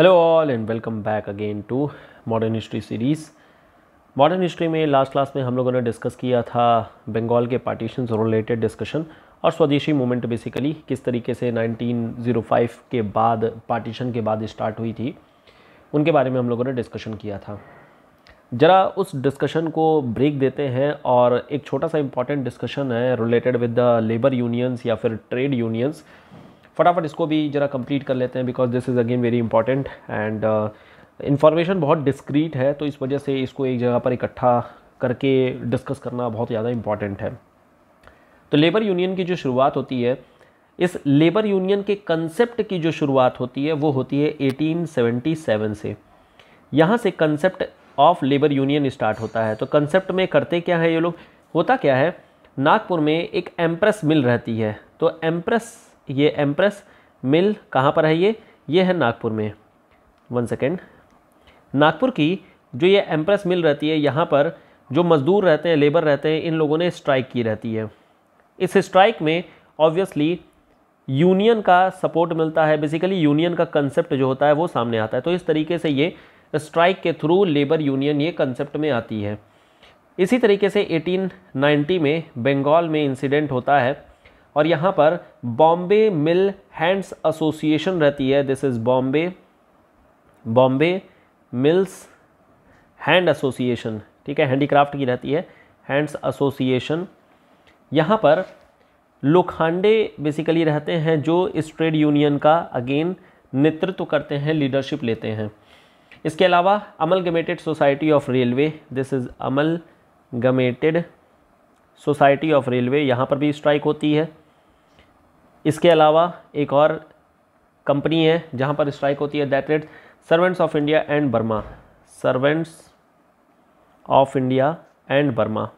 Hello all and welcome back again to modern history series modern history में last class में हम लोगों ने डिस्कस किया था बंगाल के पार्टीशन रिलेटेड डिस्कशन और स्वदेशी मूवमेंट बेसिकली किस तरीके से 1905 के बाद पार्टीशन के बाद स्टार्ट हुई थी उनके बारे में हम लोगों ने डिस्कशन किया था ज़रा उस डिस्कशन को ब्रेक देते हैं और एक छोटा सा इम्पॉर्टेंट डिस्कशन है related with the labour unions या फिर ट्रेड यूनियंस फटाफट इसको भी ज़रा कंप्लीट कर लेते हैं because this is again very important and information बहुत डिस्क्रीट है तो इस वजह से इसको एक जगह पर इकट्ठा करके डिस्कस करना बहुत ज़्यादा इम्पॉर्टेंट है तो लेबर यूनियन की जो शुरुआत होती है इस लेबर यूनियन के कंसेप्ट की जो शुरुआत होती है वो होती है 1877 से यहाँ से concept of labour union start होता है तो कंसेप्ट में करते क्या है ये लोग होता क्या है नागपुर में एक एम्प्रेस मिल रहती है तो एम्प्रेस ये एम्प्रेस मिल कहाँ पर है ये ये है नागपुर में वन सेकेंड नागपुर की जो ये एम्प्रेस मिल रहती है यहाँ पर जो मज़दूर रहते हैं लेबर रहते हैं इन लोगों ने स्ट्राइक की रहती है इस स्ट्राइक में ऑब्वियसली यूनियन का सपोर्ट मिलता है बेसिकली यूनियन का कंसेप्ट जो होता है वो सामने आता है तो इस तरीके से ये स्ट्राइक के थ्रू लेबर यूनियन ये कंसेप्ट में आती है इसी तरीके से 1890 में बंगाल में इंसिडेंट होता है और यहाँ पर बॉम्बे मिल हैंड्स एसोसिएशन रहती है this is Bombay Bombay mills hand association ठीक है हैंडीक्राफ्ट की रहती है हैंड्स एसोसिएशन यहाँ पर लोखांडे बेसिकली रहते हैं जो इस ट्रेड यूनियन का अगेन नेतृत्व करते हैं लीडरशिप लेते हैं इसके अलावा amalgamated society of railway this is amalgamated society of railway यहाँ पर भी स्ट्राइक होती है इसके अलावा एक और कंपनी है जहाँ पर स्ट्राइक होती है that rate servants of India and Burma servants of India and Burma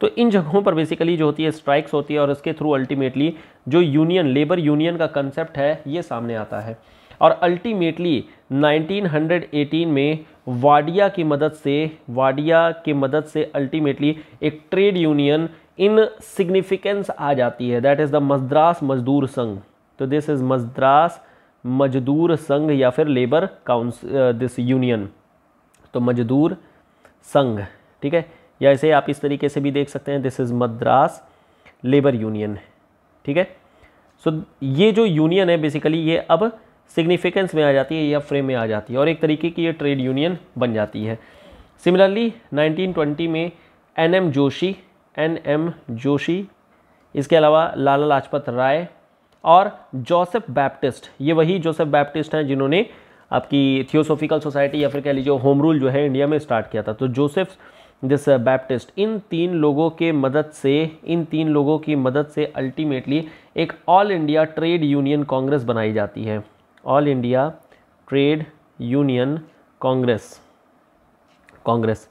तो इन जगहों पर बेसिकली जो होती है स्ट्राइक्स होती है और इसके थ्रू अल्टीमेटली जो यूनियन लेबर यूनियन का कंसेप्ट है ये सामने आता है और अल्टीमेटली 1918 में वाडिया की मदद से वाडिया की मदद से अल्टीमेटली एक ट्रेड यूनियन इन सिग्निफिकेंस आ जाती है दैट इज़ द मद्रास मजदूर संघ तो दिस इज़ मद्रास मजदूर संघ या फिर लेबर काउंस दिस यूनियन तो मजदूर संघ ठीक है या इसे आप इस तरीके से भी देख सकते हैं this is Madras labour union ठीक है सो so, ये जो यूनियन है बेसिकली ये अब सिग्निफिकेंस में आ जाती है या फ्रेम में आ जाती है और एक तरीके की ये ट्रेड यूनियन बन जाती है सिमिलरली 1920 में N M Joshi N M Joshi इसके अलावा लाला लाजपत राय और जोसेफ बैप्टिस्ट ये वही जोसेफ बैप्टिस्ट हैं जिन्होंने आपकी थियोसोफिकल सोसाइटी या फिर कह लीजिए होम रूल जो है इंडिया में स्टार्ट किया था तो जोसेफ दिस बैप्टिस्ट इन तीन लोगों के मदद से इन तीन लोगों की मदद से अल्टीमेटली एक all India trade union Congress बनाई जाती है all India trade union Congress Congress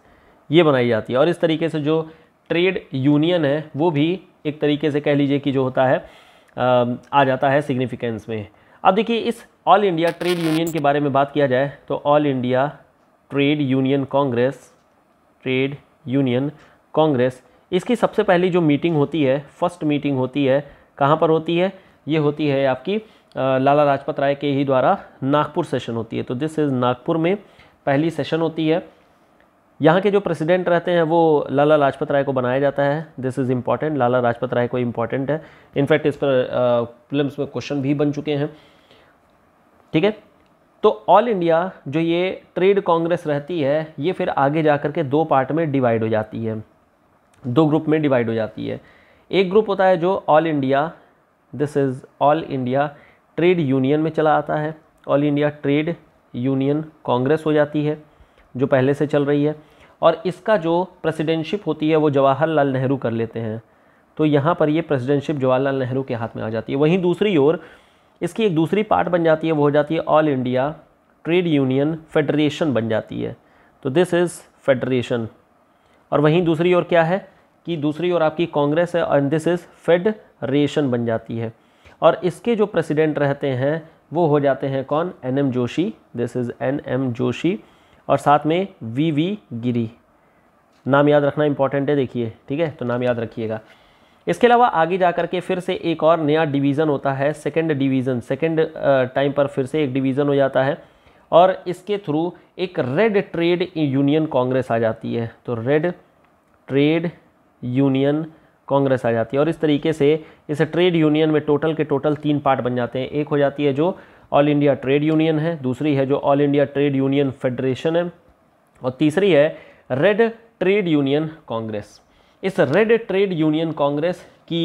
ये बनाई जाती है और इस तरीके से जो ट्रेड यूनियन है वो भी एक तरीके से कह लीजिए कि जो होता है आ जाता है सिग्निफिकेंस में अब देखिए इस ऑल इंडिया ट्रेड यूनियन के बारे में बात किया जाए तो all India trade union Congress trade union Congress इसकी सबसे पहली जो मीटिंग होती है फर्स्ट मीटिंग होती है कहाँ पर होती है ये होती है आपकी लाला लाजपत राय के ही द्वारा नागपुर सेशन होती है तो दिस इज़ नागपुर में पहली सेशन होती है यहाँ के जो प्रेसिडेंट रहते हैं वो लाला लाजपत राय को बनाया जाता है this is important Lala Lajpat Rai को इम्पॉर्टेंट है इनफैक्ट इस पर फिल्म्स में क्वेश्चन भी बन चुके हैं ठीक है तो ऑल इंडिया जो ये ट्रेड कांग्रेस रहती है ये फिर आगे जा के दो पार्ट में डिवाइड हो जाती है दो ग्रुप में डिवाइड हो जाती है एक ग्रुप होता है जो all India this is all India trade union में चला आता है all India trade union Congress हो जाती है जो पहले से चल रही है और इसका जो प्रेसिडेंटशिप होती है वो जवाहरलाल नेहरू कर लेते हैं तो यहाँ पर ये प्रेसिडेंटशिप जवाहरलाल नेहरू के हाथ में आ जाती है वहीं दूसरी ओर इसकी एक दूसरी पार्ट बन जाती है वो हो जाती है all India trade union federation बन जाती है तो दिस इज़ फेडरेशन और वहीं दूसरी ओर क्या है कि दूसरी ओर आपकी कांग्रेस है एंड दिस इज़ फेडरेशन बन जाती है और इसके जो प्रेसिडेंट रहते हैं वो हो जाते हैं कौन N M Joshi this is N M Joshi और साथ में वी वी गिरी नाम याद रखना इंपॉर्टेंट है देखिए ठीक है तो नाम याद रखिएगा इसके अलावा आगे जा कर के फिर से एक और नया डिवीज़न होता है सेकेंड डिवीज़न सेकेंड टाइम पर फिर से एक डिवीज़न हो जाता है और इसके थ्रू एक रेड ट्रेड यूनियन कांग्रेस आ जाती है तो रेड ट्रेड यूनियन कांग्रेस आ जाती है और इस तरीके से इस ट्रेड यूनियन में टोटल के टोटल तीन पार्ट बन जाते हैं एक हो जाती है जो ऑल इंडिया ट्रेड यूनियन है दूसरी है जो all India trade union federation है और तीसरी है रेड ट्रेड यूनियन कांग्रेस इस रेड ट्रेड यूनियन कांग्रेस की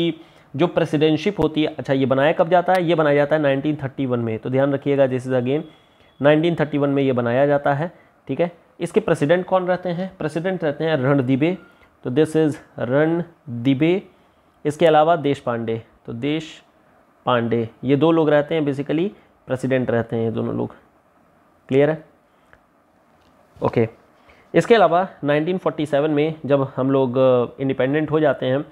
जो प्रेसिडेंटशिप होती है अच्छा ये बनाया कब जाता है ये बनाया जाता है 1931 में तो ध्यान रखिएगा दिस इज़ अगेन 1931 में ये बनाया जाता है ठीक है इसके प्रेसिडेंट कौन रहते हैं प्रेसिडेंट रहते हैं रणदीबे तो दिस इज़ रन दिबे इसके अलावा देश पांडे तो देश पांडे ये दो लोग रहते हैं बेसिकली प्रेसिडेंट रहते हैं ये दोनों लोग क्लियर है ओके okay. इसके अलावा 1947 में जब हम लोग इंडिपेंडेंट uh, हो जाते हैं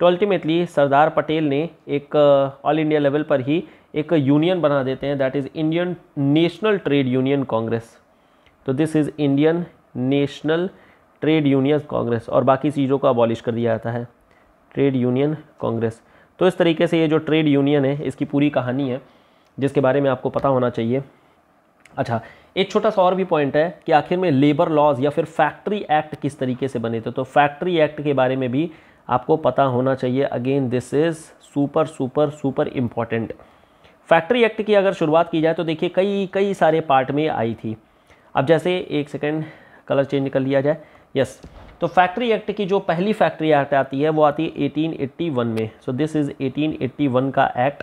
तो अल्टीमेटली सरदार पटेल ने एक ऑल इंडिया लेवल पर ही एक यूनियन बना देते हैं that is Indian national trade union Congress तो this is Indian national trade union Congress और बाकी चीज़ों को अबॉलिश कर दिया जाता है ट्रेड यूनियन कांग्रेस तो इस तरीके से ये जो ट्रेड यूनियन है इसकी पूरी कहानी है जिसके बारे में आपको पता होना चाहिए अच्छा एक छोटा सा और भी पॉइंट है कि आखिर में लेबर लॉज या फिर फैक्ट्री एक्ट किस तरीके से बने थे तो फैक्ट्री एक्ट के बारे में भी आपको पता होना चाहिए again this is super super super important factory act की अगर शुरुआत की जाए तो देखिए कई कई सारे पार्ट में आई थी अब जैसे एक सेकेंड कलर चेंज कर लिया जाए यस तो फैक्ट्री एक्ट की जो पहली फैक्ट्री एक्ट आती है वो आती है 1881 में सो दिस इज़ 1881 का एक्ट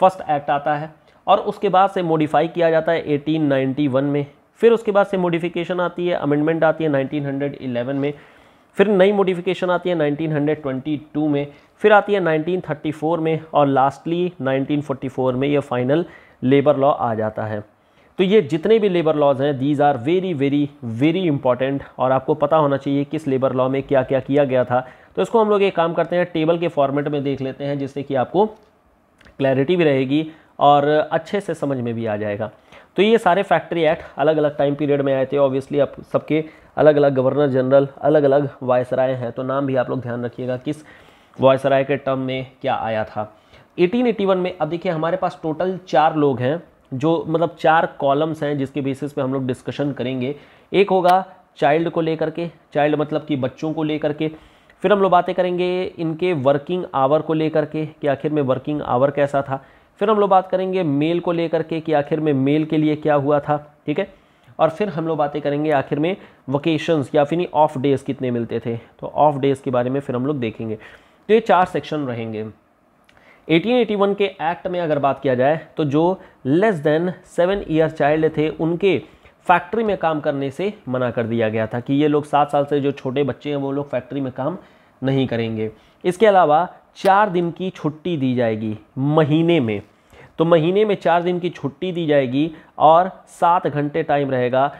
फर्स्ट एक्ट आता है और उसके बाद से मॉडिफाई किया जाता है 1891 में फिर उसके बाद से मॉडिफिकेशन आती है अमेंडमेंट आती है 1911 में फिर नई मॉडिफिकेशन आती है 1922 में फिर आती है 1934 में और लास्टली 1944 में यह फाइनल लेबर लॉ आ जाता है तो ये जितने भी लेबर लॉज हैं these are very very very important और आपको पता होना चाहिए किस लेबर लॉ में क्या क्या किया गया था तो इसको हम लोग एक काम करते हैं टेबल के फॉर्मेट में देख लेते हैं जिससे कि आपको क्लैरिटी भी रहेगी और अच्छे से समझ में भी आ जाएगा तो ये सारे फैक्ट्री एक्ट अलग अलग टाइम पीरियड में आए थे ऑब्वियसली आप सबके अलग अलग गवर्नर जनरल अलग अलग वायसराय हैं तो नाम भी आप लोग ध्यान रखिएगा किस वायसराय के टर्म में क्या आया था 1881 में अब देखिए हमारे पास टोटल चार लोग हैं जो मतलब चार कॉलम्स हैं जिसके बेसिस पे हम लोग डिस्कशन करेंगे एक होगा चाइल्ड को लेकर के चाइल्ड मतलब कि बच्चों को लेकर के फिर हम लोग बातें करेंगे इनके वर्किंग आवर को लेकर के कि आखिर में वर्किंग आवर कैसा था फिर हम लोग बात करेंगे मेल को लेकर के कि आखिर में मेल के लिए क्या हुआ था ठीक है और फिर हम लोग बातें करेंगे आखिर में वकेशंस या फिर ऑफ डेज़ कितने मिलते थे तो ऑफ डेज़ के बारे में फिर हम लोग देखेंगे तो ये चार सेक्शन रहेंगे 1881 के एक्ट में अगर बात किया जाए तो जो less than seven year child थे उनके फैक्ट्री में काम करने से मना कर दिया गया था कि ये लोग सात साल से जो छोटे बच्चे हैं वो लोग फैक्ट्री में काम नहीं करेंगे इसके अलावा चार दिन की छुट्टी दी जाएगी महीने में तो महीने में चार दिन की छुट्टी दी जाएगी और सात घंटे टाइम रहेगा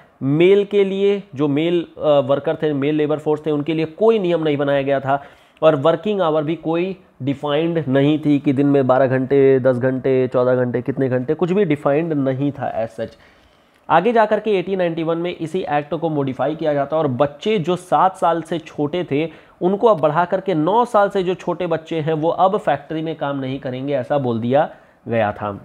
मेल के लिए जो मेल वर्कर थे मेल लेबर फोर्स थे उनके लिए कोई नियम नहीं बनाया गया था और वर्किंग आवर भी कोई डिफाइंड नहीं थी कि दिन में 12 घंटे 10 घंटे 14 घंटे कितने घंटे कुछ भी डिफाइंड नहीं था एज सच आगे जा कर के 1891 में इसी एक्ट को मॉडिफाई किया जाता और बच्चे जो सात साल से छोटे थे उनको अब बढ़ा करके नौ साल से जो छोटे बच्चे हैं वो अब फैक्ट्री में काम नहीं करेंगे ऐसा बोल दिया गया था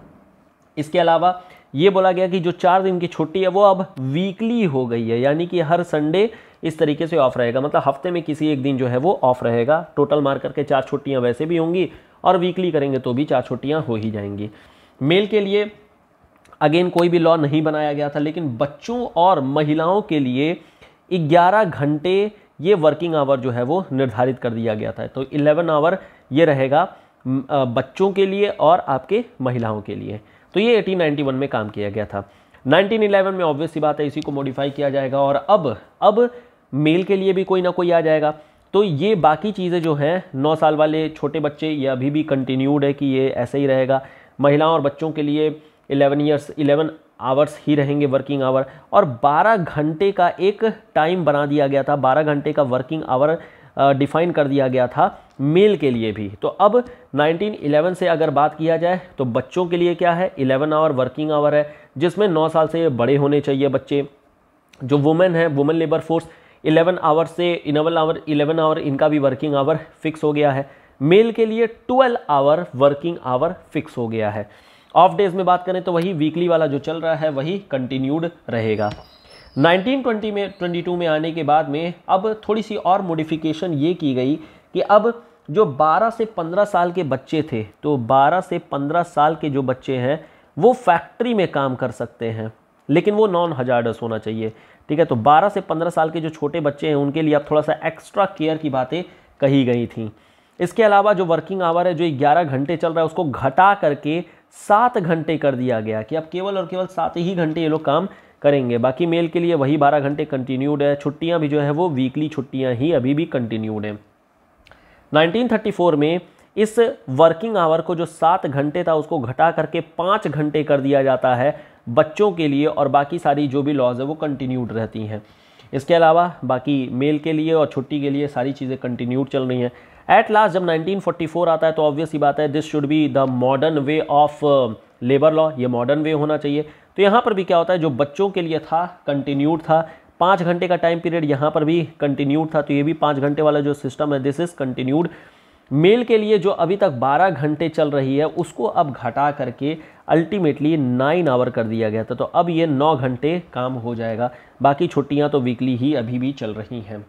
इसके अलावा ये बोला गया कि जो चार दिन की छुट्टी है वो अब वीकली हो गई है यानी कि हर संडे इस तरीके से ऑफ रहेगा मतलब हफ्ते में किसी एक दिन जो है वो ऑफ रहेगा टोटल मार करके चार छुट्टियाँ वैसे भी होंगी और वीकली करेंगे तो भी चार छुट्टियाँ हो ही जाएंगी मेल के लिए अगेन कोई भी लॉ नहीं बनाया गया था लेकिन बच्चों और महिलाओं के लिए 11 घंटे ये वर्किंग आवर जो है वो निर्धारित कर दिया गया था तो 11 आवर ये रहेगा बच्चों के लिए और आपके महिलाओं के लिए तो ये 1891 में काम किया गया था 1911 में ऑब्वियस सी बात है इसी को मॉडिफाई किया जाएगा और अब अब मेल के लिए भी कोई ना कोई आ जाएगा तो ये बाकी चीज़ें जो हैं नौ साल वाले छोटे बच्चे ये अभी भी कंटिन्यूड है कि ये ऐसे ही रहेगा महिलाओं और बच्चों के लिए इलेवन ईयर्स इलेवन आवर्स ही रहेंगे वर्किंग आवर और 12 घंटे का एक टाइम बना दिया गया था 12 घंटे का वर्किंग आवर डिफाइन कर दिया गया था मेल के लिए भी तो अब 1911 से अगर बात किया जाए तो बच्चों के लिए क्या है 11 आवर वर्किंग आवर है जिसमें 9 साल से बड़े होने चाहिए बच्चे जो वुमेन है women labour force eleven hour से इनवल आवर इलेवन आवर इनका भी वर्किंग आवर फिक्स हो गया है मेल के लिए twelve hour working hour fix हो गया है ऑफ डेज में बात करें तो वही वीकली वाला जो चल रहा है वही कंटिन्यूड रहेगा 1920 में 22 में आने के बाद में अब थोड़ी सी और मोडिफिकेशन ये की गई कि अब जो 12 से 15 साल के बच्चे थे तो 12 से 15 साल के जो बच्चे हैं वो फैक्ट्री में काम कर सकते हैं लेकिन वो नॉन हजार्डस होना चाहिए ठीक है तो 12 से 15 साल के जो छोटे बच्चे हैं उनके लिए अब थोड़ा सा एक्स्ट्रा केयर की बातें कही गई थी इसके अलावा जो वर्किंग आवर है जो 11 घंटे चल रहा है उसको घटा करके सात घंटे कर दिया गया कि अब केवल और केवल सात ही घंटे ये लोग काम करेंगे बाकी मेल के लिए वही बारह घंटे कंटिन्यूड है छुट्टियाँ भी जो है वो वीकली छुट्टियाँ ही अभी भी कंटिन्यूड हैं नाइनटीन में इस वर्किंग आवर को जो सात घंटे था उसको घटा करके पाँच घंटे कर दिया जाता है बच्चों के लिए और बाकी सारी जो भी लॉज है वो कंटिन्यूड रहती हैं इसके अलावा बाकी मेल के लिए और छुट्टी के लिए सारी चीज़ें कंटिन्यूड चल रही हैं एट लास्ट जब 1944 आता है तो ऑब्वियस ही बात है this should be the modern way of labour law ये मॉडर्न वे होना चाहिए तो यहाँ पर भी क्या होता है जो बच्चों के लिए था कंटिन्यूड था पाँच घंटे का टाइम पीरियड यहाँ पर भी कंटिन्यूड था तो ये भी पाँच घंटे वाला जो सिस्टम है दिस इज़ कंटिन्यूड मेल के लिए जो अभी तक 12 घंटे चल रही है उसको अब घटा करके अल्टीमेटली नाइन आवर कर दिया गया था तो अब ये नौ घंटे काम हो जाएगा बाकी छुट्टियाँ तो वीकली ही अभी भी चल रही हैं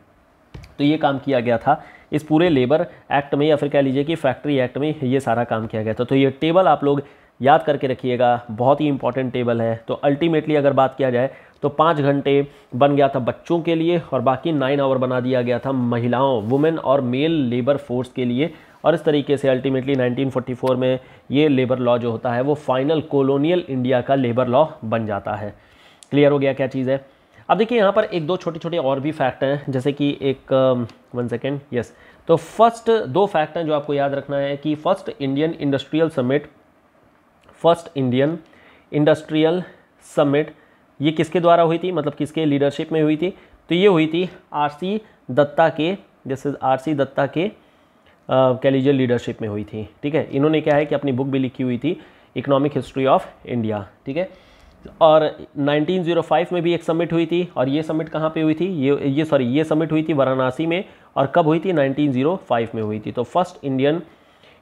तो ये काम किया गया था इस पूरे लेबर एक्ट में या फिर कह लीजिए कि फैक्ट्री एक्ट में ये सारा काम किया गया था तो ये टेबल आप लोग याद करके रखिएगा बहुत ही इंपॉर्टेंट टेबल है तो अल्टीमेटली अगर बात किया जाए तो पाँच घंटे बन गया था बच्चों के लिए और बाकी नाइन आवर बना दिया गया था महिलाओं वुमेन और मेल लेबर फोर्स के लिए और इस तरीके से अल्टीमेटली 1944 में ये लेबर लॉ जो होता है वो फाइनल कॉलोनियल इंडिया का लेबर लॉ बन जाता है क्लियर हो गया क्या चीज़ है अब देखिए यहाँ पर एक दो छोटे छोटे और भी फैक्ट हैं जैसे कि एक वन सेकेंड यस तो फर्स्ट दो फैक्ट हैं जो आपको याद रखना है कि first Indian industrial summit first Indian industrial summit ये किसके द्वारा हुई थी मतलब किसके लीडरशिप में हुई थी तो ये हुई थी आरसी दत्ता के दिस इज आरसी दत्ता के कह लीजिए लीडरशिप में हुई थी ठीक है इन्होंने क्या है कि अपनी बुक भी लिखी हुई थी इकोनॉमिक हिस्ट्री ऑफ इंडिया ठीक है और 1905 में भी एक समिट हुई थी और ये समिट कहाँ पे हुई थी ये ये सॉरी ये समिट हुई थी वाराणसी में और कब हुई थी 1905 में हुई थी तो फर्स्ट इंडियन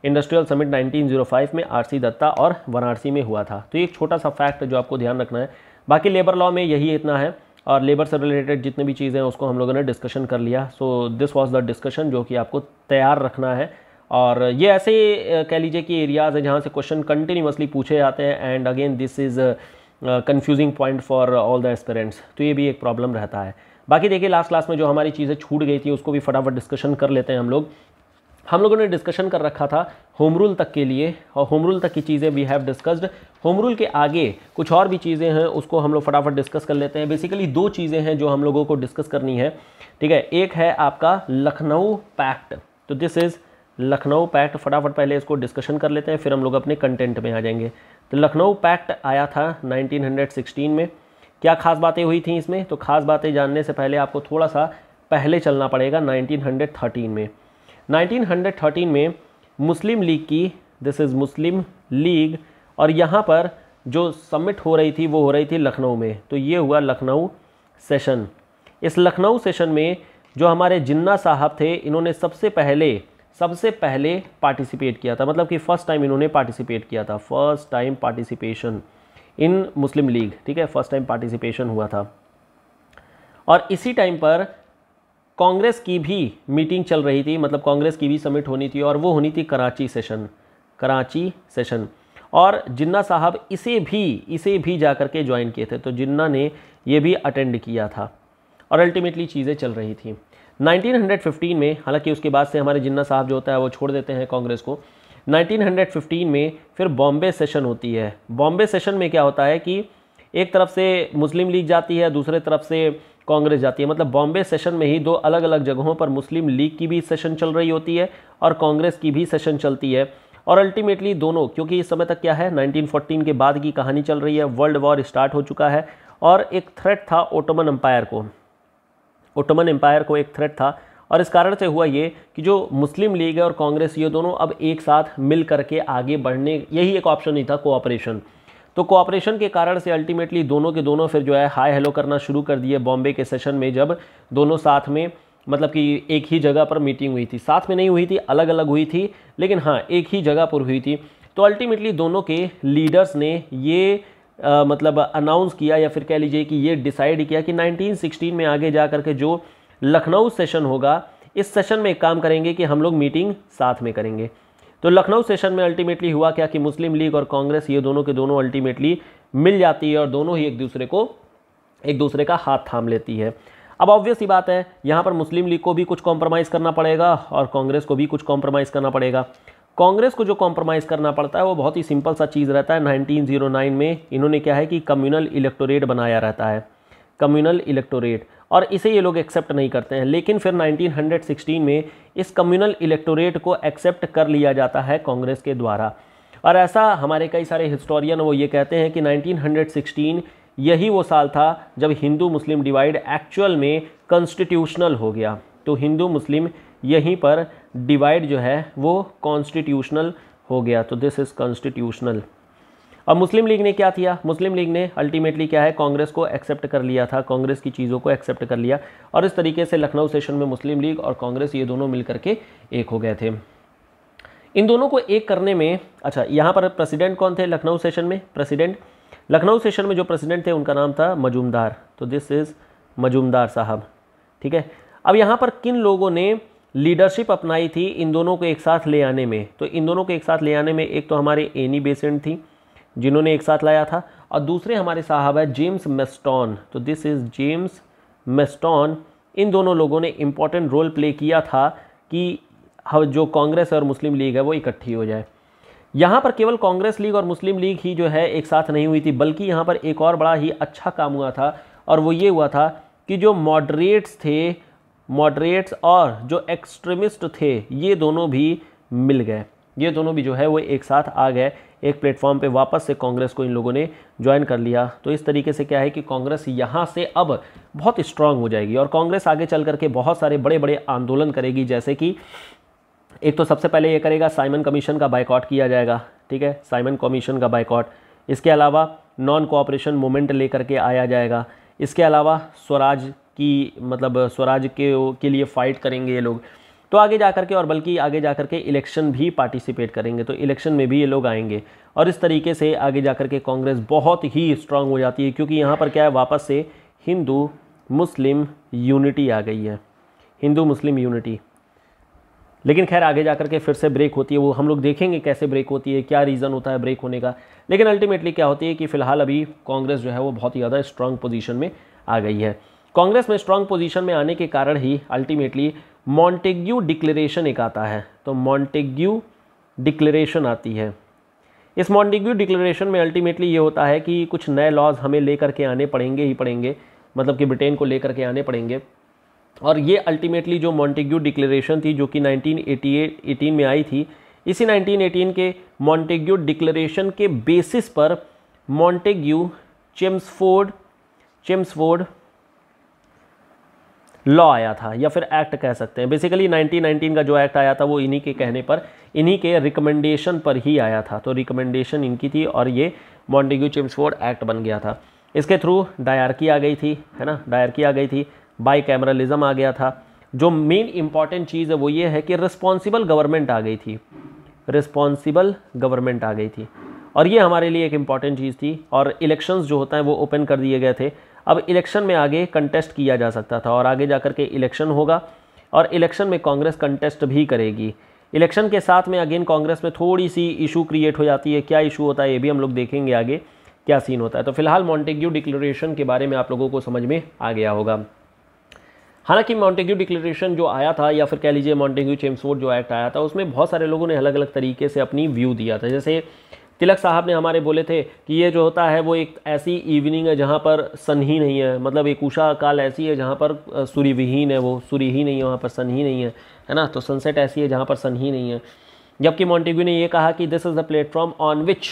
इंडस्ट्रियल समिट 1905 में आरसी दत्ता और वाराणसी में हुआ था तो ये एक छोटा सा फैक्ट जो आपको ध्यान रखना है बाकी लेबर लॉ में यही इतना है और लेबर से रिलेटेड जितनी भी चीज़ें हैं उसको हम लोगों ने डिस्कशन कर लिया so this was the discussion जो कि आपको तैयार रखना है और ये ऐसे कह लीजिए कि एरियाज़ हैं जहाँ से क्वेश्चन कंटिन्यूसली पूछे जाते हैं and again this is confusing point for all the aspirants तो ये भी एक प्रॉब्लम रहता है बाकी देखिए लास्ट क्लास में जो हमारी चीज़ें छूट गई थी उसको भी फटाफट डिस्कशन कर लेते हैं हम लोग हम लोगों ने डिस्कशन कर रखा था होम रूल तक के लिए और होम रूल तक की चीज़ें we have discussed home rule के आगे कुछ और भी चीज़ें हैं उसको हम लोग फटाफट डिस्कस कर लेते हैं बेसिकली दो चीज़ें हैं जो हम लोगों को डिस्कस करनी है ठीक है एक है आपका लखनऊ पैक्ट तो दिस इज़ लखनऊ पैक्ट फटाफट पहले इसको डिस्कशन कर लेते हैं फिर हम लोग अपने कंटेंट में आ जाएंगे तो लखनऊ पैक्ट आया था नाइनटीन में क्या खास बातें हुई थी इसमें तो खास बातें जानने से पहले आपको थोड़ा सा पहले चलना पड़ेगा नाइनटीन में 1913 में मुस्लिम लीग की दिस इज़ मुस्लिम लीग और यहाँ पर जो समिट हो रही थी वो हो रही थी लखनऊ में तो ये हुआ लखनऊ सेशन इस लखनऊ सेशन में जो हमारे जिन्ना साहब थे इन्होंने सबसे पहले सबसे पहले पार्टिसिपेट किया था मतलब कि फ़र्स्ट टाइम इन्होंने पार्टिसिपेट किया था first time participation in Muslim League ठीक है फर्स्ट टाइम पार्टिसिपेशन हुआ था और इसी टाइम पर कांग्रेस की भी मीटिंग चल रही थी मतलब कांग्रेस की भी समिट होनी थी और वो होनी थी कराची सेशन कराची सेशन और जिन्ना साहब इसे भी इसे भी जा कर के ज्वाइन किए थे तो जिन्ना ने ये भी अटेंड किया था और अल्टीमेटली चीज़ें चल रही थी 1915 में हालांकि उसके बाद से हमारे जिन्ना साहब जो होता है वो छोड़ देते हैं कांग्रेस को 1915 में फिर बॉम्बे सेशन होती है बॉम्बे सेशन में क्या होता है कि एक तरफ से मुस्लिम लीग जाती है दूसरे तरफ से कांग्रेस जाती है मतलब बॉम्बे सेशन में ही दो अलग अलग जगहों पर मुस्लिम लीग की भी सेशन चल रही होती है और कांग्रेस की भी सेशन चलती है और अल्टीमेटली दोनों क्योंकि इस समय तक क्या है 1914 के बाद की कहानी चल रही है वर्ल्ड वॉर स्टार्ट हो चुका है और एक थ्रेट था ओटोमन एम्पायर को ओटोमन एम्पायर को एक थ्रेट था और इस कारण से हुआ ये कि जो मुस्लिम लीग है और कांग्रेस ये दोनों अब एक साथ मिल करके आगे बढ़ने यही एक ऑप्शन ही था कोऑपरेशन तो कोऑपरेशन के कारण से अल्टीमेटली दोनों के दोनों फिर जो है हाय हेलो करना शुरू कर दिए बॉम्बे के सेशन में जब दोनों साथ में मतलब कि एक ही जगह पर मीटिंग हुई थी साथ में नहीं हुई थी अलग अलग हुई थी लेकिन हाँ एक ही जगह पर हुई थी तो अल्टीमेटली दोनों के लीडर्स ने ये आ, मतलब अनाउंस किया या फिर कह लीजिए कि ये डिसाइड किया कि 1916 में आगे जा करके जो लखनऊ सेशन होगा इस सेशन में एक काम करेंगे कि हम लोग मीटिंग साथ में करेंगे तो लखनऊ सेशन में अल्टीमेटली हुआ क्या कि मुस्लिम लीग और कांग्रेस ये दोनों के दोनों अल्टीमेटली मिल जाती है और दोनों ही एक दूसरे को एक दूसरे का हाथ थाम लेती है अब ऑब्वियस ही बात है यहाँ पर मुस्लिम लीग को भी कुछ कॉम्प्रोमाइज़ करना पड़ेगा और कांग्रेस को भी कुछ कॉम्प्रोमाइज़ करना पड़ेगा कांग्रेस को जो कॉम्प्रोमाइज़ करना पड़ता है वो बहुत ही सिंपल सा चीज़ रहता है 1909 में इन्होंने क्या है कि कम्युनल इलेक्टोरेट बनाया रहता है कम्युनल इलेक्टोरेट और इसे ये लोग एक्सेप्ट नहीं करते हैं लेकिन फिर 1916 में इस कम्युनल इलेक्टोरेट को एक्सेप्ट कर लिया जाता है कांग्रेस के द्वारा और ऐसा हमारे कई सारे हिस्टोरियन वो ये कहते हैं कि 1916 यही वो साल था जब हिंदू मुस्लिम डिवाइड एक्चुअल में कॉन्स्टिट्यूशनल हो गया तो हिंदू मुस्लिम यहीं पर डिवाइड जो है वो कॉन्स्टिट्यूशनल हो गया तो दिस इज़ कॉन्स्टिट्यूशनल अब मुस्लिम लीग ने क्या किया मुस्लिम लीग ने अल्टीमेटली क्या है कांग्रेस को एक्सेप्ट कर लिया था कांग्रेस की चीज़ों को एक्सेप्ट कर लिया और इस तरीके से लखनऊ सेशन में मुस्लिम लीग और कांग्रेस ये दोनों मिल करके एक हो गए थे इन दोनों को एक करने में अच्छा यहाँ पर प्रेसिडेंट कौन थे लखनऊ सेशन में प्रेसिडेंट लखनऊ सेशन में जो प्रेसिडेंट थे उनका नाम था मजूमदार तो दिस इज़ मजूमदार साहब ठीक है अब यहाँ पर किन लोगों ने लीडरशिप अपनाई थी इन दोनों को एक साथ ले आने में तो इन दोनों को एक साथ ले आने में एक तो हमारे एनी बेसेंट थी जिन्होंने एक साथ लाया था और दूसरे हमारे साहब है जेम्स मेस्टॉन तो दिस इज़ जेम्स मेस्टॉन इन दोनों लोगों ने इम्पॉर्टेंट रोल प्ले किया था कि जो कांग्रेस और मुस्लिम लीग है वो इकट्ठी हो जाए यहाँ पर केवल कांग्रेस लीग और मुस्लिम लीग ही जो है एक साथ नहीं हुई थी बल्कि यहाँ पर एक और बड़ा ही अच्छा काम हुआ था और वो ये हुआ था कि जो मॉडरेट्स थे मॉडरेट्स और जो एक्सट्रीमिस्ट थे ये दोनों भी मिल गए ये दोनों भी जो है वो एक साथ आ गए एक प्लेटफॉर्म पे वापस से कांग्रेस को इन लोगों ने ज्वाइन कर लिया तो इस तरीके से क्या है कि कांग्रेस यहाँ से अब बहुत स्ट्रांग हो जाएगी और कांग्रेस आगे चल करके बहुत सारे बड़े बड़े आंदोलन करेगी जैसे कि एक तो सबसे पहले ये करेगा साइमन कमीशन का बाइकआउट किया जाएगा ठीक है साइमन कमीशन का बाइकआउट इसके अलावा नॉन कोऑपरेशन मूवमेंट लेकर के आया जाएगा इसके अलावा स्वराज की मतलब स्वराज के के लिए फ़ाइट करेंगे ये लोग तो आगे जा करके और बल्कि आगे जा करके इलेक्शन भी पार्टिसिपेट करेंगे तो इलेक्शन में भी ये लोग आएंगे और इस तरीके से आगे जा करके कांग्रेस बहुत ही स्ट्रांग हो जाती है क्योंकि यहाँ पर क्या है वापस से हिंदू मुस्लिम यूनिटी आ गई है हिंदू मुस्लिम यूनिटी लेकिन खैर आगे जा करके फिर से ब्रेक होती है वो हम लोग देखेंगे कैसे ब्रेक होती है क्या रीज़न होता है ब्रेक होने का लेकिन अल्टीमेटली क्या होती है कि फ़िलहाल अभी कांग्रेस जो है वो बहुत ही ज़्यादा स्ट्रांग पोजीशन में आ गई है कांग्रेस में स्ट्रांग पोजीशन में आने के कारण ही अल्टीमेटली मॉन्टेग्यू डिक्लेरेशन एक आता है तो मॉन्टेग्यू डिक्लेरेशन आती है इस मॉन्टेग्यू डिक्लेरेशन में अल्टीमेटली ये होता है कि कुछ नए लॉज हमें लेकर के आने पड़ेंगे ही पड़ेंगे मतलब कि ब्रिटेन को लेकर के आने पड़ेंगे और ये अल्टीमेटली जो मॉन्टेग्यू डिक्लेरेशन थी जो कि 1988 में आई थी इसी 1918 के मॉन्टेग्यू डिक्लेरेशन के बेसिस पर मॉन्टेग्यू चेम्सफोर्ड चेम्सफोर्ड लॉ आया था या फिर एक्ट कह सकते हैं बेसिकली 1919 का जो एक्ट आया था वो इन्हीं के कहने पर इन्हीं के रिकमेंडेशन पर ही आया था तो रिकमेंडेशन इनकी थी और ये मॉन्डिग्यू चिम्सफोर्ड एक्ट बन गया था इसके थ्रू डायरकी आ गई थी है ना डायरकी आ गई थी बाई कैमरलिज्म आ गया था जो मेन इंपॉर्टेंट चीज़ है वो ये है कि रिस्पॉन्सिबल गवर्नमेंट आ गई थी रिस्पॉन्सिबल गवर्नमेंट आ गई थी और ये हमारे लिए एक इम्पॉर्टेंट चीज़ थी और इलेक्शंस जो होता है वो ओपन कर दिए गए थे अब इलेक्शन में आगे कंटेस्ट किया जा सकता था और आगे जा के इलेक्शन होगा और इलेक्शन में कांग्रेस कंटेस्ट भी करेगी इलेक्शन के साथ में अगेन कांग्रेस में थोड़ी सी इशू क्रिएट हो जाती है क्या इशू होता है ये भी हम लोग देखेंगे आगे क्या सीन होता है तो फिलहाल मॉन्टेग्यू डिक्लेरेशन के बारे में आप लोगों को समझ में आ गया होगा हालांकि मॉन्टेग्यू डिक्लेरेशन जो आया था या फिर कह लीजिए मॉन्टेग्यू चेम्सफोर्ड जो एक्ट आया था उसमें बहुत सारे लोगों ने अलग अलग तरीके से अपनी व्यू दिया था जैसे तिलक साहब ने हमारे बोले थे कि ये जो होता है वो एक ऐसी इवनिंग है जहाँ पर सन ही नहीं है मतलब एक उषा काल ऐसी है जहाँ पर सूर्य विहीन है वो सूर्य ही नहीं है वहाँ पर सन ही नहीं है है ना तो सनसेट ऐसी है जहाँ पर सन ही नहीं है जबकि मॉन्टेग्यू ने यह कहा कि this is the platform on which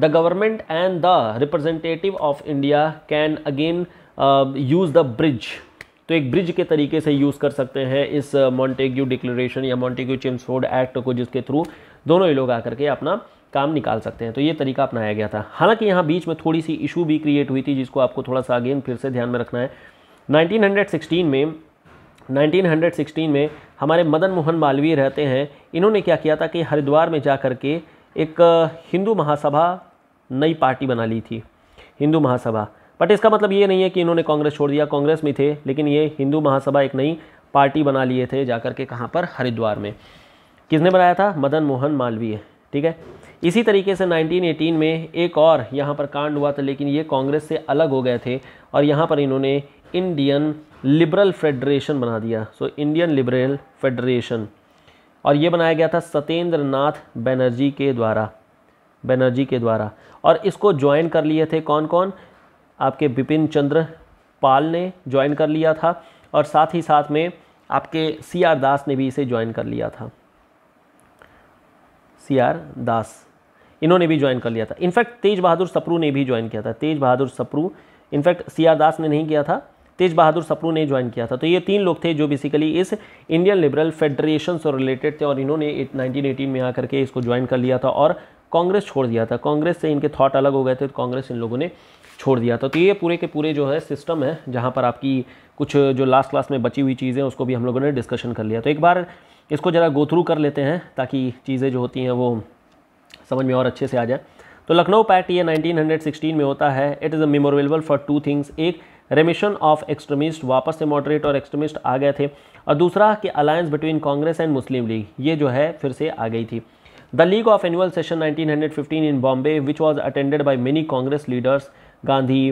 the government and the representative of India can again use the bridge तो एक ब्रिज के तरीके से यूज़ कर सकते हैं इस मॉन्टेग्यू डिक्लेरेशन या मॉन्टेग्यू चिम्सफोर्ड एक्ट को जिसके थ्रू दोनों ही लोग आकर के अपना काम निकाल सकते हैं तो ये तरीका अपनाया गया था हालांकि यहाँ बीच में थोड़ी सी इशू भी क्रिएट हुई थी जिसको आपको थोड़ा सा अगेन फिर से ध्यान में रखना है 1916 में 1916 में हमारे मदन मोहन मालवीय रहते हैं इन्होंने क्या किया था कि हरिद्वार में जा कर के एक हिंदू महासभा नई पार्टी बना ली थी हिंदू महासभा बट इसका मतलब ये नहीं है कि इन्होंने कांग्रेस छोड़ दिया कांग्रेस में थे लेकिन ये हिंदू महासभा एक नई पार्टी बना लिए थे जाकर के कहाँ पर हरिद्वार में किसने बनाया था मदन मोहन मालवीय ठीक है इसी तरीके से 1918 में एक और यहाँ पर कांड हुआ था लेकिन ये कांग्रेस से अलग हो गए थे और यहाँ पर इन्होंने इंडियन लिबरल फेडरेशन बना दिया सो इंडियन लिबरल फेडरेशन और ये बनाया गया था सत्येंद्र नाथ बनर्जी के द्वारा बनर्जी के द्वारा और इसको ज्वाइन कर लिए थे कौन कौन आपके बिपिन चंद्र पाल ने ज्वाइन कर लिया था और साथ ही साथ में आपके सी आर दास ने भी इसे ज्वाइन कर लिया था सी आर दास इन्होंने भी ज्वाइन कर लिया था इनफैक्ट तेज बहादुर सप्रू ने भी ज्वाइन किया था Tej Bahadur Sapru in fact C R Das ने नहीं किया था तेज बहादुर सप्रू ने ज्वाइन किया था तो ये तीन लोग थे जो बेसिकली इस इंडियन लिबरल फेडरेशन से रिलेटेड थे और इन्होंने नाइनटीन एटीन में आकर के इसको ज्वाइन कर लिया था और कांग्रेस छोड़ दिया था कांग्रेस से इनके थॉट अलग हो गए थे तो कांग्रेस इन लोगों ने छोड़ दिया था तो ये पूरे के पूरे जो है सिस्टम है जहाँ पर आपकी कुछ जो लास्ट क्लास में बची हुई चीज़ें उसको भी हम लोगों ने डिस्कशन कर लिया तो एक बार इसको ज़रा गो थ्रू कर लेते हैं ताकि चीज़ें जो होती हैं वो समझ में और अच्छे से आ जाए तो लखनऊ पैक्ट ये 1916 में होता है it is a memorable for two things एक रेमिशन ऑफ एक्सट्रीमिस्ट वापस से मॉडरेट और एक्सट्रीमिस्ट आ गए थे और दूसरा कि alliance between Congress and Muslim League ये जो है फिर से आ गई थी the league of annual session fifteen in Bombay which was attended by many Congress leaders Gandhi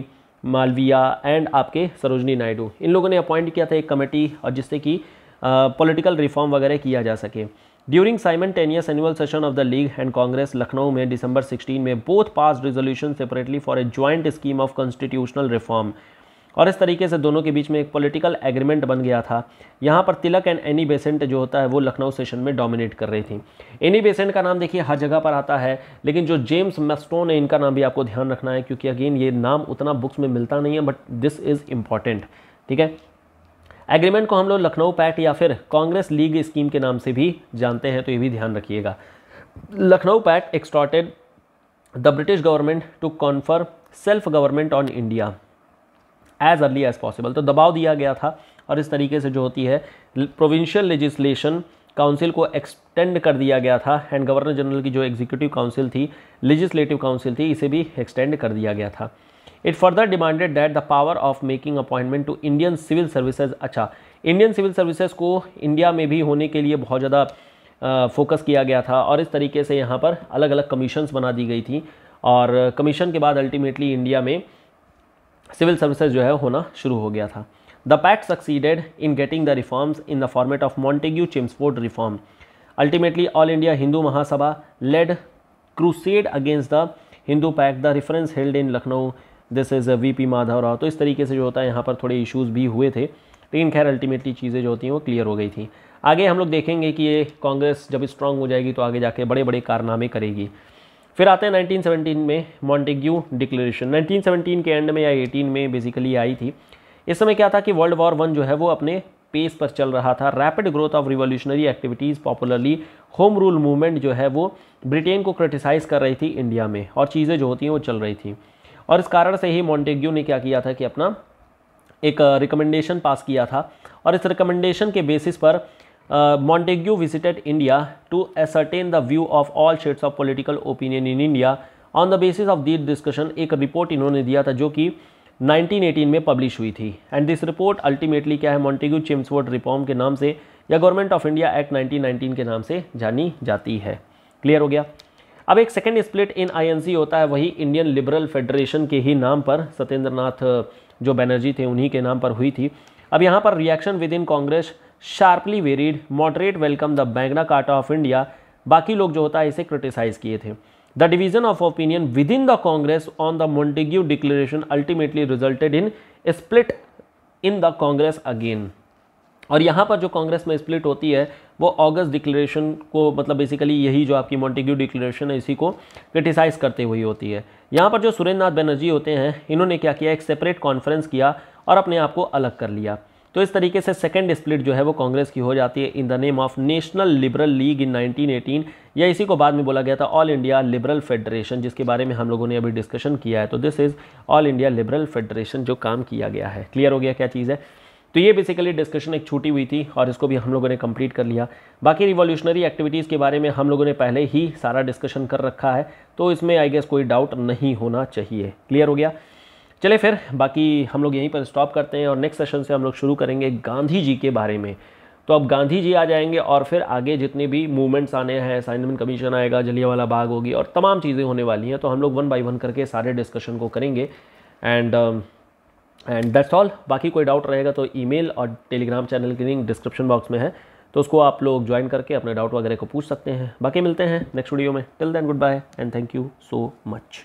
Malaviya and आपके सरोजनी नायडू इन लोगों ने अपॉइंट किया था एक कमेटी और जिससे कि पॉलिटिकल रिफॉर्म वगैरह किया जा सके during simultaneous annual session of the league and Congress Lucknow में दिसंबर 16 में both pass resolution separately for a joint scheme of constitutional reform और इस तरीके से दोनों के बीच में एक पॉलिटिकल एग्रीमेंट बन गया था यहाँ पर तिलक एंड एनी बेसेंट जो होता है वो लखनऊ सेशन में डोमिनेट कर रही थी एनी बेसेंट का नाम देखिए हर जगह पर आता है लेकिन जो जेम्स मेस्टोन है इनका नाम भी आपको ध्यान रखना है क्योंकि अगेन ये नाम उतना बुक्स में मिलता नहीं है बट दिस इज़ इम्पॉर्टेंट ठीक है एग्रीमेंट को हम लोग लखनऊ पैक्ट या फिर कांग्रेस लीग स्कीम के नाम से भी जानते हैं तो ये भी ध्यान रखिएगा Lucknow pact exhorted the British government to confer self government on India as early as possible तो दबाव दिया गया था और इस तरीके से जो होती है प्रोविंशियल लेजिस्लेशन काउंसिल को एक्सटेंड कर दिया गया था एंड गवर्नर जनरल की जो एग्जीक्यूटिव काउंसिल थी लेजिस्लेटिव काउंसिल थी इसे भी एक्सटेंड कर दिया गया था it further demanded that the power of making appointment to Indian civil services अच्छा इंडियन सिविल सर्विसेज को इंडिया में भी होने के लिए बहुत ज़्यादा फोकस किया गया था और इस तरीके से यहाँ पर अलग अलग कमीशंस बना दी गई थी और कमीशन के बाद अल्टीमेटली इंडिया में सिविल सर्विसेज जो है होना शुरू हो गया था the pact succeeded in getting the reforms in the format of Montagu Chelmsford reform ultimately all India Hindu Mahasabha led crusade against the Hindu pact the reference held in Lucknow this is V P Madhav Rao तो इस तरीके से जो होता है यहाँ पर थोड़े इशूज़ भी हुए थे लेकिन खैर अल्टीमेटली चीज़ें जो होती हैं वो क्लियर हो गई थी आगे हम लोग देखेंगे कि ये कांग्रेस जब स्ट्रांग हो जाएगी तो आगे जाके बड़े बड़े कारनामे करेगी फिर आते हैं 1917 में मॉन्टेग्यू डिक्लेरेशन 1917 के एंड में या 18 में बेसिकली आई थी इस समय क्या था कि वर्ल्ड वॉर वन जो है वो अपने पेस पर चल रहा था rapid growth of revolutionary activities popularly home rule movement जो है वो ब्रिटेन को क्रिटिसाइज़ कर रही थी इंडिया में और चीज़ें जो होती हैं वो चल रही थी और इस कारण से ही मॉन्टेग्यू ने क्या किया था कि अपना एक रिकमेंडेशन पास किया था और इस रिकमेंडेशन के बेसिस पर Montagu visited India to ascertain the view of all shades of political opinion in India on the basis of this discussion एक रिपोर्ट इन्होंने दिया था जो कि 1918 में पब्लिश हुई थी एंड दिस रिपोर्ट अल्टीमेटली क्या है मॉन्टेग्यू चिम्सवर्ड रिफॉर्म के नाम से या गवर्नमेंट ऑफ इंडिया एक्ट 1919 के नाम से जानी जाती है क्लियर हो गया अब एक सेकेंड स्प्लिट इन आईएनसी होता है वही इंडियन लिबरल फेडरेशन के ही नाम पर सत्येंद्र नाथ जो बैनर्जी थे उन्हीं के नाम पर हुई थी अब यहाँ पर reaction within Congress sharply varied moderate welcome the Magna Carta of India बाकी लोग जो होता है इसे क्रिटिसाइज किए थे the division of opinion within the Congress on the Montagu declaration ultimately resulted in split in the Congress again और यहाँ पर जो कांग्रेस में स्प्लिट होती है वो अगस्त डिक्लेरेशन को मतलब बेसिकली यही जो आपकी मॉन्टिग्यू डिक्लेरेशन है इसी को क्रिटिसाइज़ करते हुए होती है यहाँ पर जो सुरेंद्र नाथ बनर्जी होते हैं इन्होंने क्या किया एक सेपरेट कॉन्फ्रेंस किया और अपने आप को अलग कर लिया तो इस तरीके से सेकेंड स्प्लिट जो है वो कांग्रेस की हो जाती है in the name of national liberal league in 1918 या इसी को बाद में बोला गया था ऑल इंडिया लिबरल फेडरेशन जिसके बारे में हम लोगों ने अभी डिस्कशन किया है तो this is all India liberal federation जो काम किया गया है क्लियर हो गया क्या चीज़ है तो ये बेसिकली डिस्कशन एक छूटी हुई थी और इसको भी हम लोगों ने कंप्लीट कर लिया बाकी रिवॉल्यूशनरी एक्टिविटीज़ के बारे में हम लोगों ने पहले ही सारा डिस्कशन कर रखा है तो इसमें आई गेस कोई डाउट नहीं होना चाहिए क्लियर हो गया चले फिर बाकी हम लोग यहीं पर स्टॉप करते हैं और नेक्स्ट सेशन से हम लोग शुरू करेंगे गांधी जी के बारे में तो अब गांधी जी आ जाएंगे और फिर आगे जितने भी मूवमेंट्स आने हैं असाइनमेंट कमीशन आएगा जलियावाला बाग होगी और तमाम चीज़ें होने वाली हैं तो हम लोग वन बाई वन करके सारे डिस्कशन को करेंगे एंड एंड दैट्स ऑल बाकी कोई डाउट रहेगा तो ईमेल और टेलीग्राम चैनल की लिंक डिस्क्रिप्शन बॉक्स में है तो उसको आप लोग ज्वाइन करके अपने डाउट वगैरह को पूछ सकते हैं बाकी मिलते हैं नेक्स्ट वीडियो में till then goodbye and thank you so much